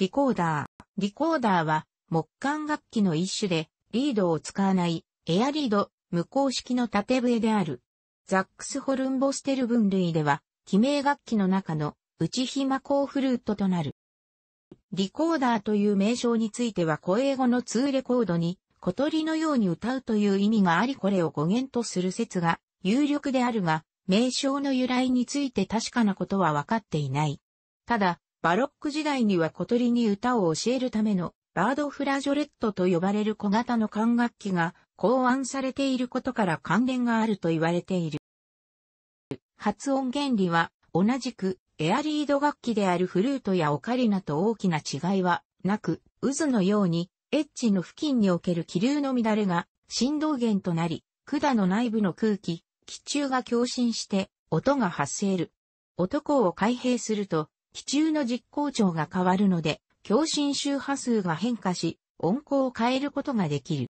リコーダー。リコーダーは木管楽器の一種で、リードを使わないエアリード、無公式の縦笛である。ザックスホルンボステル分類では、記名楽器の中の内ひまコフルートとなる。リコーダーという名称については古英語のツーレコードに小鳥のように歌うという意味がありこれを語源とする説が有力であるが、名称の由来について確かなことは分かっていない。ただ、バロック時代には小鳥に歌を教えるためのバードフラジョレットと呼ばれる小型の管楽器が考案されていることから関連があると言われている。発音原理は同じくエアリード楽器であるフルートやオカリナと大きな違いはなく、渦のようにエッジの付近における気流の乱れが振動源となり、管の内部の空気、気中が共振して音が発生る。男を開閉すると気中の実行長が変わるので、共振周波数が変化し、音高を変えることができる。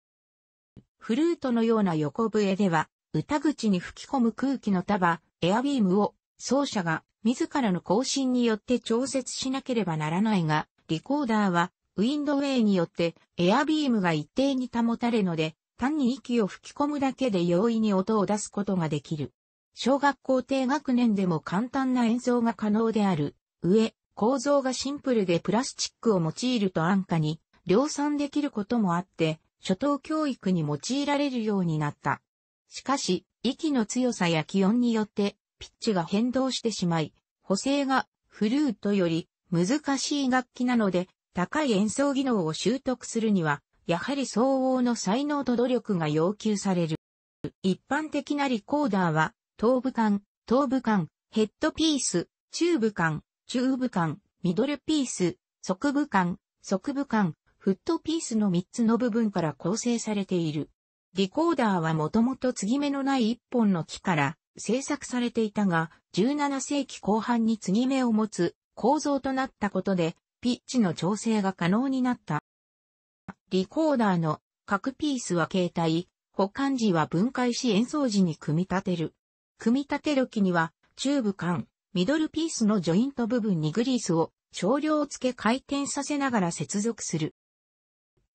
フルートのような横笛では、歌口に吹き込む空気の束、エアビームを、奏者が自らの更新によって調節しなければならないが、リコーダーは、ウィンドウェイによってエアビームが一定に保たれので、単に息を吹き込むだけで容易に音を出すことができる。小学校低学年でも簡単な演奏が可能である。上、構造がシンプルでプラスチックを用いると安価に量産できることもあって、初等教育に用いられるようになった。しかし、息の強さや気温によって、ピッチが変動してしまい、補正がフルートより難しい楽器なので、高い演奏技能を習得するには、やはり相応の才能と努力が要求される。一般的なリコーダーは、頭部管、頭部管、ヘッドピース、チューブ管、中部間、ミドルピース、側部間、側部間、フットピースの3つの部分から構成されている。リコーダーはもともと継ぎ目のない1本の木から製作されていたが、17世紀後半に継ぎ目を持つ構造となったことで、ピッチの調整が可能になった。リコーダーの各ピースは携帯、保管時は分解し演奏時に組み立てる。組み立てる木には、チューブ管、ミドルピースのジョイント部分にグリースを少量付け回転させながら接続する。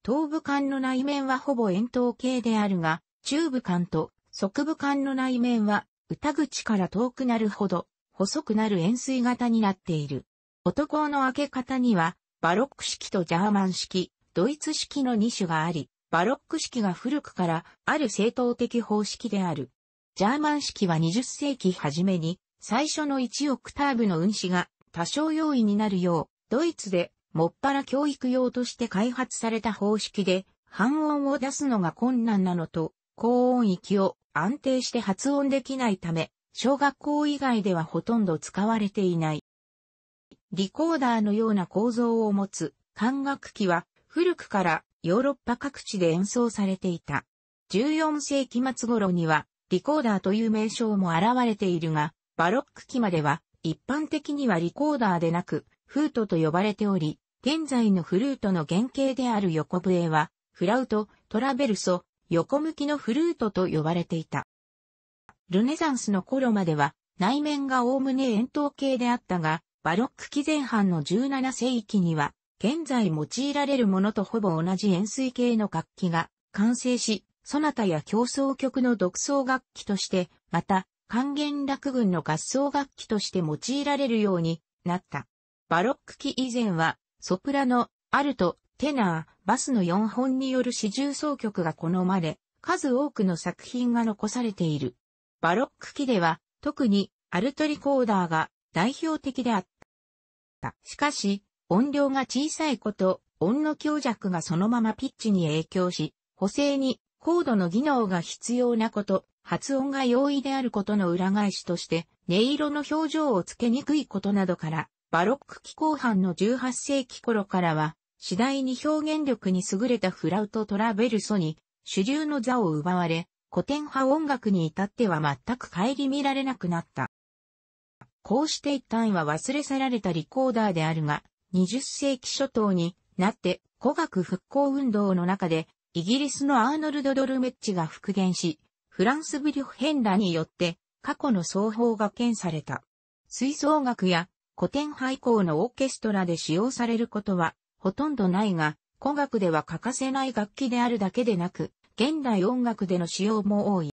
頭部管の内面はほぼ円筒形であるが、中部管と側部管の内面は、歌口から遠くなるほど、細くなる円錐型になっている。男の開け方には、バロック式とジャーマン式、ドイツ式の2種があり、バロック式が古くからある正統的方式である。ジャーマン式は20世紀初めに最初の1オクターブの運指が多少用意になるよう、ドイツでもっぱら教育用として開発された方式で、半音を出すのが困難なのと、高音域を安定して発音できないため、小学校以外ではほとんど使われていない。リコーダーのような構造を持つ管楽器は古くからヨーロッパ各地で演奏されていた。14世紀末頃にはリコーダーという名称も現れているが、バロック期までは、一般的にはリコーダーでなく、フートと呼ばれており、現在のフルートの原型である横笛は、フラウト、トラベルソ、横向きのフルートと呼ばれていた。ルネザンスの頃までは、内面が概ね円筒形であったが、バロック期前半の17世紀には、現在用いられるものとほぼ同じ円錐形の楽器が完成し、そなたや競争曲の独奏楽器として、また、管弦楽軍の合奏楽器として用いられるようになった。バロック期以前は、ソプラノ、アルト、テナー、バスの4本による四重奏曲が好まれ、数多くの作品が残されている。バロック期では、特にアルトリコーダーが代表的であった。しかし、音量が小さいこと、音の強弱がそのままピッチに影響し、補正に高度の技能が必要なこと、発音が容易であることの裏返しとして、音色の表情をつけにくいことなどから、バロック期後半の18世紀頃からは、次第に表現力に優れたフラウト・トラベルソに主流の座を奪われ、古典派音楽に至っては全く顧みられなくなった。こうして一旦は忘れ去られたリコーダーであるが、20世紀初頭になって古学復興運動の中で、イギリスのアーノルド・ドルメッチが復元し、フランスブリュッヘンらによって過去の奏法が検された。吹奏楽や古典廃校のオーケストラで使用されることはほとんどないが、古楽では欠かせない楽器であるだけでなく、現代音楽での使用も多い。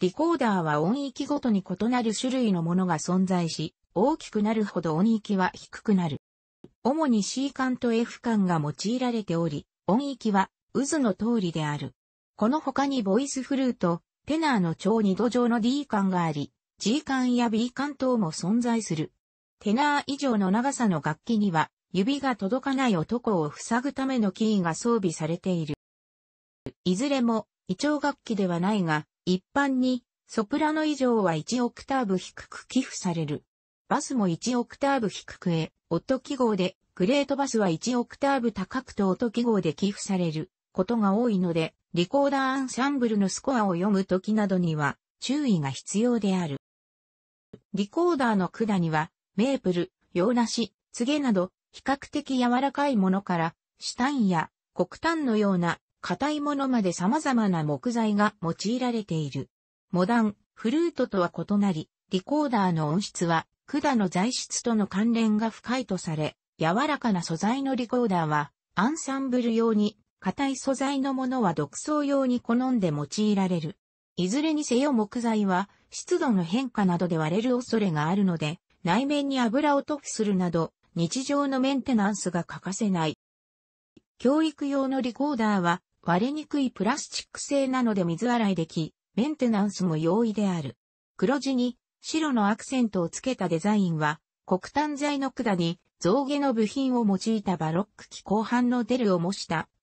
リコーダーは音域ごとに異なる種類のものが存在し、大きくなるほど音域は低くなる。主に C 管と F 管が用いられており、音域は渦の通りである。この他にボイスフルート、テナーの超二度上の D 管があり、G 管や B 管等も存在する。テナー以上の長さの楽器には、指が届かない男を塞ぐためのキーが装備されている。いずれも、異調楽器ではないが、一般に、ソプラノ以上は1オクターブ低く寄付される。バスも1オクターブ低くへ、オット記号で、グレートバスは1オクターブ高くとオット記号で寄付される。ことが多いので、リコーダーアンサンブルのスコアを読むときなどには注意が必要である。リコーダーの管には、メープル、洋梨、ツゲなど、比較的柔らかいものから、シタンや黒炭のような硬いものまで様々な木材が用いられている。モダン、フルートとは異なり、リコーダーの音質は、管の材質との関連が深いとされ、柔らかな素材のリコーダーは、アンサンブル用に硬い素材のものは独創用に好んで用いられる。いずれにせよ木材は湿度の変化などで割れる恐れがあるので、内面に油を塗布するなど、日常のメンテナンスが欠かせない。教育用のリコーダーは割れにくいプラスチック製なので水洗いでき、メンテナンスも容易である。黒地に白のアクセントをつけたデザインは、黒炭材の管に造毛の部品を用いたバロック機後半のデルを模した